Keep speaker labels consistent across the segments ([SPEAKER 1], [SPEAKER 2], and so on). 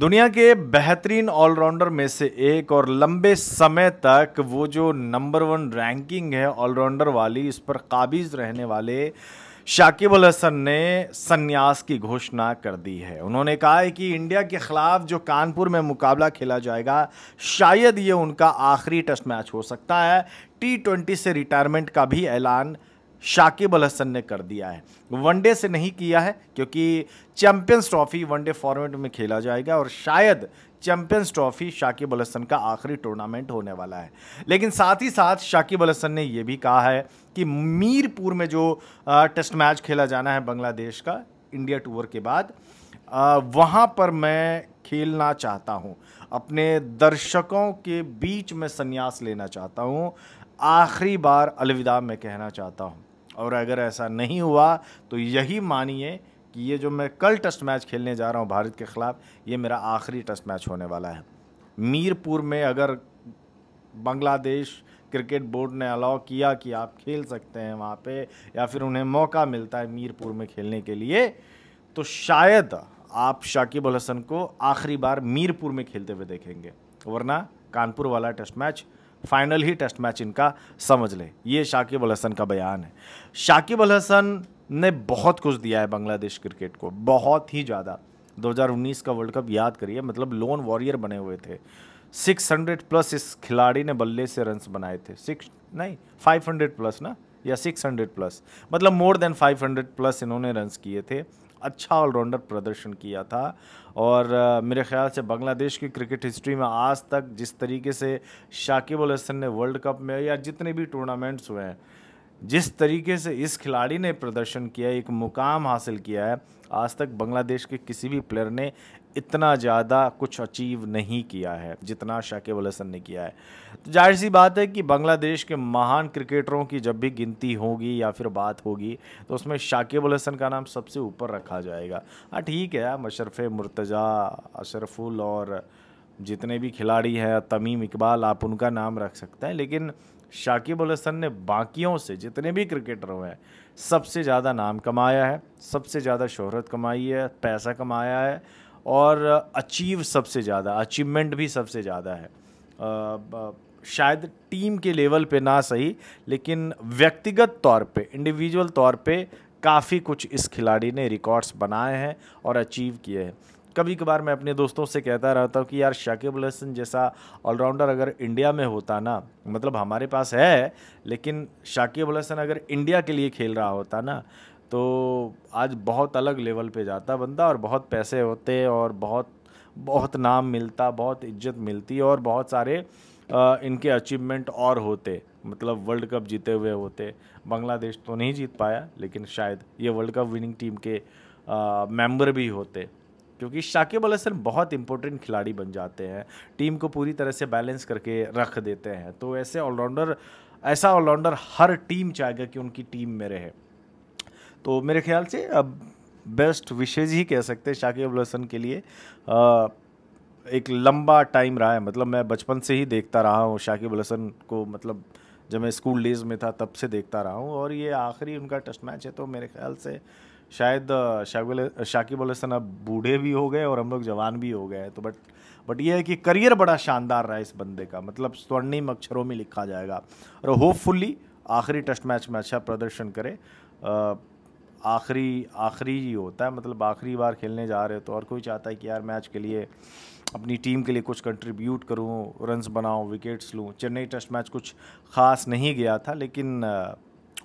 [SPEAKER 1] दुनिया के बेहतरीन ऑलराउंडर में से एक और लंबे समय तक वो जो नंबर वन रैंकिंग है ऑलराउंडर वाली इस पर काबिज रहने वाले शाकिब अल हसन ने संन्यास की घोषणा कर दी है उन्होंने कहा है कि इंडिया के ख़िलाफ़ जो कानपुर में मुकाबला खेला जाएगा शायद ये उनका आखिरी टेस्ट मैच हो सकता है टी ट्वेंटी से रिटायरमेंट का भी ऐलान शाकिब अल हसन ने कर दिया है वनडे से नहीं किया है क्योंकि चैंपियंस ट्रॉफी वनडे फॉर्मेट में खेला जाएगा और शायद चैंपियंस ट्रॉफी शाकिब अल हसन का आखिरी टूर्नामेंट होने वाला है लेकिन साथ ही साथ शाकिब अल हसन ने यह भी कहा है कि मीरपुर में जो टेस्ट मैच खेला जाना है बांग्लादेश का इंडिया टूर के बाद वहाँ पर मैं खेलना चाहता हूँ अपने दर्शकों के बीच में संन्यास लेना चाहता हूँ आखिरी बार अलविदा मैं कहना चाहता हूँ और अगर ऐसा नहीं हुआ तो यही मानिए कि ये जो मैं कल टेस्ट मैच खेलने जा रहा हूँ भारत के ख़िलाफ़ ये मेरा आखिरी टेस्ट मैच होने वाला है मीरपुर में अगर बांग्लादेश क्रिकेट बोर्ड ने अलाउ किया कि आप खेल सकते हैं वहाँ पे या फिर उन्हें मौका मिलता है मीरपुर में खेलने के लिए तो शायद आप शाकिब अल हसन को आखिरी बार मीरपुर में खेलते हुए देखेंगे वरना कानपुर वाला टेस्ट मैच फाइनल ही टेस्ट मैच इनका समझ ले ये शाकिब अल हसन का बयान है शाकिब अल हसन ने बहुत कुछ दिया है बांग्लादेश क्रिकेट को बहुत ही ज़्यादा 2019 का वर्ल्ड कप याद करिए मतलब लोन वॉरियर बने हुए थे 600 प्लस इस खिलाड़ी ने बल्ले से रन्स बनाए थे सिक्स नहीं 500 प्लस ना या 600 प्लस मतलब मोर देन 500 प्लस इन्होंने रन्स किए थे अच्छा ऑलराउंडर प्रदर्शन किया था और मेरे ख्याल से बांग्लादेश की क्रिकेट हिस्ट्री में आज तक जिस तरीके से शाकिब अल हसन ने वर्ल्ड कप में या जितने भी टूर्नामेंट्स हुए हैं जिस तरीके से इस खिलाड़ी ने प्रदर्शन किया एक मुकाम हासिल किया है आज तक बांग्लादेश के किसी भी प्लेयर ने इतना ज़्यादा कुछ अचीव नहीं किया है जितना शाकिब अल हसन ने किया है तो जाहिर सी बात है कि बांग्लादेश के महान क्रिकेटरों की जब भी गिनती होगी या फिर बात होगी तो उसमें शाकिब अल हसन का नाम सबसे ऊपर रखा जाएगा हाँ ठीक है मशरफ मुर्तज़ा अशरफुल और जितने भी खिलाड़ी हैं तमीम इकबाल आप उनका नाम रख सकते हैं लेकिन शाकिब अल हसन ने बाकियों से जितने भी क्रिकेटरों हैं सबसे ज़्यादा नाम कमाया है सबसे ज़्यादा शोहरत कमाई है पैसा कमाया है और अचीव सबसे ज़्यादा अचीवमेंट भी सबसे ज़्यादा है शायद टीम के लेवल पे ना सही लेकिन व्यक्तिगत तौर पे इंडिविजुअल तौर पे काफ़ी कुछ इस खिलाड़ी ने रिकॉर्ड्स बनाए हैं और अचीव किए हैं कभी कभार मैं अपने दोस्तों से कहता रहता हूँ कि यार शाकिब हसन जैसा ऑलराउंडर अगर इंडिया में होता ना मतलब हमारे पास है लेकिन शाकिब हसन अगर इंडिया के लिए खेल रहा होता ना तो आज बहुत अलग लेवल पे जाता बंदा और बहुत पैसे होते और बहुत बहुत नाम मिलता बहुत इज्जत मिलती और बहुत सारे आ, इनके अचीवमेंट और होते मतलब वर्ल्ड कप जीते हुए होते बांग्लादेश तो नहीं जीत पाया लेकिन शायद ये वर्ल्ड कप विनिंग टीम के मेंबर भी होते क्योंकि शाकिब अल हसन बहुत इंपॉर्टेंट खिलाड़ी बन जाते हैं टीम को पूरी तरह से बैलेंस करके रख देते हैं तो ऐसे ऑलराउंडर ऐसा ऑलराउंडर हर टीम चाहेगा कि उनकी टीम में रहे तो मेरे ख्याल से अब बेस्ट विशेज ही कह सकते हैं शाकिब अल हसन के लिए आ, एक लंबा टाइम रहा है मतलब मैं बचपन से ही देखता रहा हूँ शाकिब अल हसन को मतलब जब मैं स्कूल डेज में था तब से देखता रहा हूँ और ये आखिरी उनका टेस्ट मैच है तो मेरे ख्याल से शायद शाकिब अल हसन अब बूढ़े भी हो गए और हम लोग जवान भी हो गए तो बट बट ये है कि करियर बड़ा शानदार रहा है इस बंदे का मतलब स्वर्णिम अक्षरों में लिखा जाएगा और होपफुली आखिरी टेस्ट मैच में अच्छा प्रदर्शन करे आखिरी आखिरी ही होता है मतलब आखिरी बार खेलने जा रहे हो तो और कोई चाहता है कि यार मैच के लिए अपनी टीम के लिए कुछ कंट्रीब्यूट करूँ रन्स बनाऊँ विकेट्स लूँ चेन्नई टेस्ट मैच कुछ ख़ास नहीं गया था लेकिन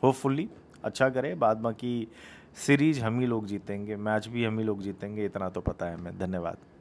[SPEAKER 1] होपफुली uh, अच्छा करे बाद बाकी सीरीज हम ही लोग जीतेंगे मैच भी हम ही लोग जीतेंगे इतना तो पता है हमें धन्यवाद